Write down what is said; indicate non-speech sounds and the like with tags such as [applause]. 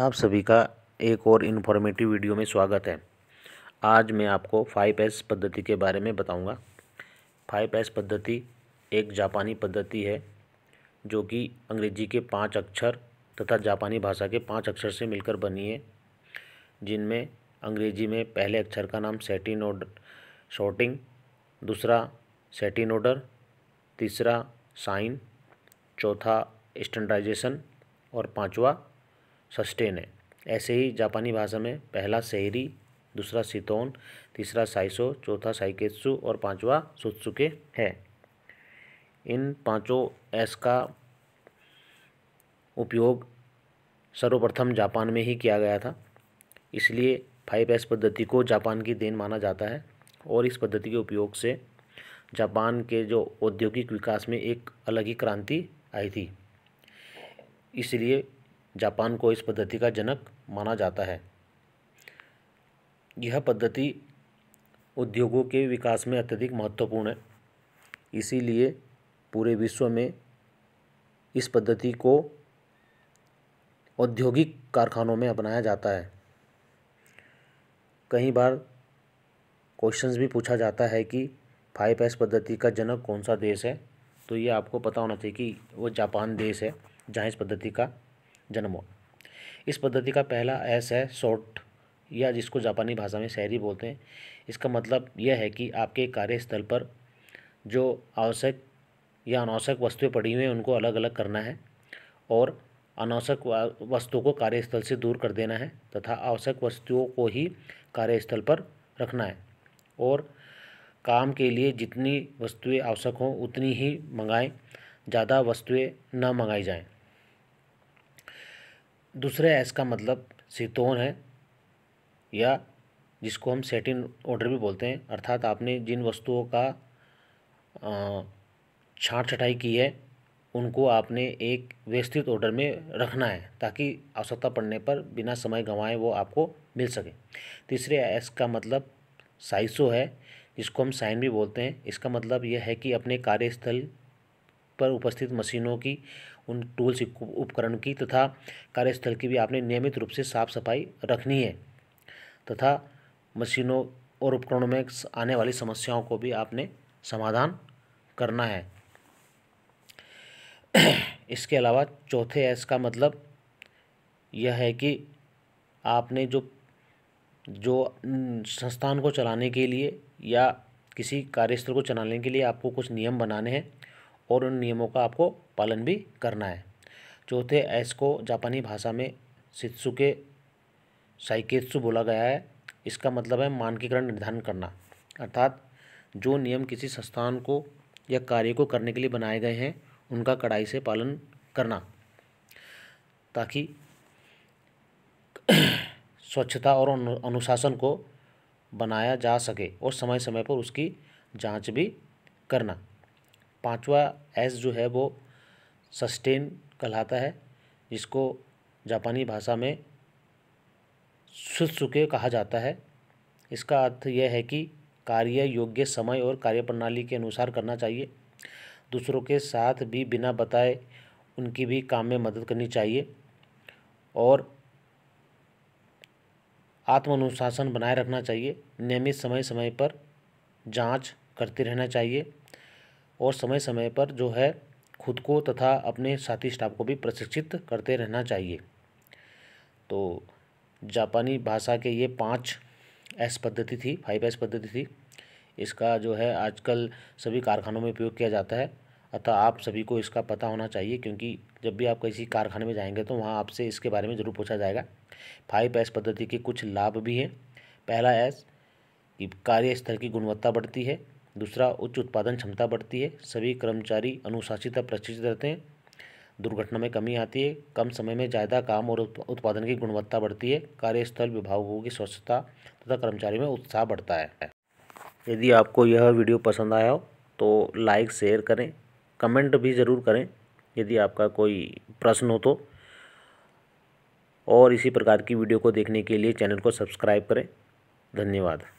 आप सभी का एक और इन्फॉर्मेटिव वीडियो में स्वागत है आज मैं आपको फाइव एस पद्धति के बारे में बताऊंगा। फाइव एस पद्धति एक जापानी पद्धति है जो कि अंग्रेजी के पांच अक्षर तथा जापानी भाषा के पांच अक्षर से मिलकर बनी है जिनमें अंग्रेजी में पहले अक्षर का नाम सेटिन ऑर्डर शॉर्टिंग दूसरा सेटिन ऑर्डर तीसरा साइन चौथा स्टैंडाइजेशन और पाँचवा सस्टेन है ऐसे ही जापानी भाषा में पहला सेहरी दूसरा सितोन तीसरा साइसो चौथा साइकेत्सु और पांचवा सुत्सुके है इन पांचों एस का उपयोग सर्वप्रथम जापान में ही किया गया था इसलिए फाइव एस पद्धति को जापान की देन माना जाता है और इस पद्धति के उपयोग से जापान के जो औद्योगिक विकास में एक अलग ही क्रांति आई थी इसलिए जापान को इस पद्धति का जनक माना जाता है यह पद्धति उद्योगों के विकास में अत्यधिक महत्वपूर्ण है इसीलिए पूरे विश्व में इस पद्धति को औद्योगिक कारखानों में अपनाया जाता है कई बार क्वेश्चंस भी पूछा जाता है कि फाइव एस पद्धति का जनक कौन सा देश है तो ये आपको पता होना चाहिए कि वो जापान देश है जहाँ इस पद्धति का जन्मों इस पद्धति का पहला एस है शॉर्ट या जिसको जापानी भाषा में शहरी बोलते हैं इसका मतलब यह है कि आपके कार्यस्थल पर जो आवश्यक या अनावश्यक वस्तुएं पड़ी हुई हैं उनको अलग अलग करना है और अनावश्यक वस्तुओं को कार्यस्थल से दूर कर देना है तथा आवश्यक वस्तुओं को ही कार्यस्थल पर रखना है और काम के लिए जितनी वस्तुएं आवश्यक हों उतनी ही मंगाएं ज़्यादा वस्तुएं न मंगाई जाएं दूसरे एस का मतलब सीतोन है या जिसको हम सेटिन ऑर्डर भी बोलते हैं अर्थात आपने जिन वस्तुओं का छाँट छटाई की है उनको आपने एक व्यवस्थित ऑर्डर में रखना है ताकि आवश्यकता पड़ने पर बिना समय गंवाए वो आपको मिल सके तीसरे एस का मतलब साइसो है जिसको हम साइन भी बोलते हैं इसका मतलब यह है कि अपने कार्यस्थल पर उपस्थित मशीनों की उन टूल्स उपकरण की तथा कार्यस्थल की भी आपने नियमित रूप से साफ सफाई रखनी है तथा मशीनों और उपकरणों में आने वाली समस्याओं को भी आपने समाधान करना है [clears throat] इसके अलावा चौथे एस का मतलब यह है कि आपने जो जो संस्थान को चलाने के लिए या किसी कार्यस्थल को चलाने के लिए आपको कुछ नियम बनाने हैं और उन नियमों का आपको पालन भी करना है चौथे ऐस को जापानी भाषा में के साइकेत्सु बोला गया है इसका मतलब है मानकीकरण निर्धारण करना अर्थात जो नियम किसी संस्थान को या कार्य को करने के लिए बनाए गए हैं उनका कड़ाई से पालन करना ताकि स्वच्छता और अनुशासन को बनाया जा सके और समय समय पर उसकी जांच भी करना पाँचवा एस जो है वो सस्टेन कहलाता है जिसको जापानी भाषा में सुत्सुके कहा जाता है इसका अर्थ यह है कि कार्य योग्य समय और कार्यप्रणाली के अनुसार करना चाहिए दूसरों के साथ भी बिना बताए उनकी भी काम में मदद करनी चाहिए और आत्म अनुशासन बनाए रखना चाहिए नियमित समय समय पर जांच करते रहना चाहिए और समय समय पर जो है खुद को तथा अपने साथी स्टाफ को भी प्रशिक्षित करते रहना चाहिए तो जापानी भाषा के ये पाँच एस पद्धति थी फाइव एस पद्धति थी इसका जो है आजकल सभी कारखानों में उपयोग किया जाता है अतः आप सभी को इसका पता होना चाहिए क्योंकि जब भी आप किसी कारखाने में जाएंगे तो वहाँ आपसे इसके बारे में ज़रूर पूछा जाएगा फाइव एस पद्धति के कुछ लाभ भी हैं पहला एस कि कार्य स्तर की गुणवत्ता बढ़ती है दूसरा उच्च उत्पादन क्षमता बढ़ती है सभी कर्मचारी अनुशासित और प्रशिक्षित रहते हैं दुर्घटना में कमी आती है कम समय में ज़्यादा काम और उत्पादन की गुणवत्ता बढ़ती है कार्यस्थल विभागों की स्वच्छता तथा कर्मचारी में उत्साह बढ़ता है यदि आपको यह वीडियो पसंद आया हो तो लाइक शेयर करें कमेंट भी ज़रूर करें यदि आपका कोई प्रश्न हो तो और इसी प्रकार की वीडियो को देखने के लिए चैनल को सब्सक्राइब करें धन्यवाद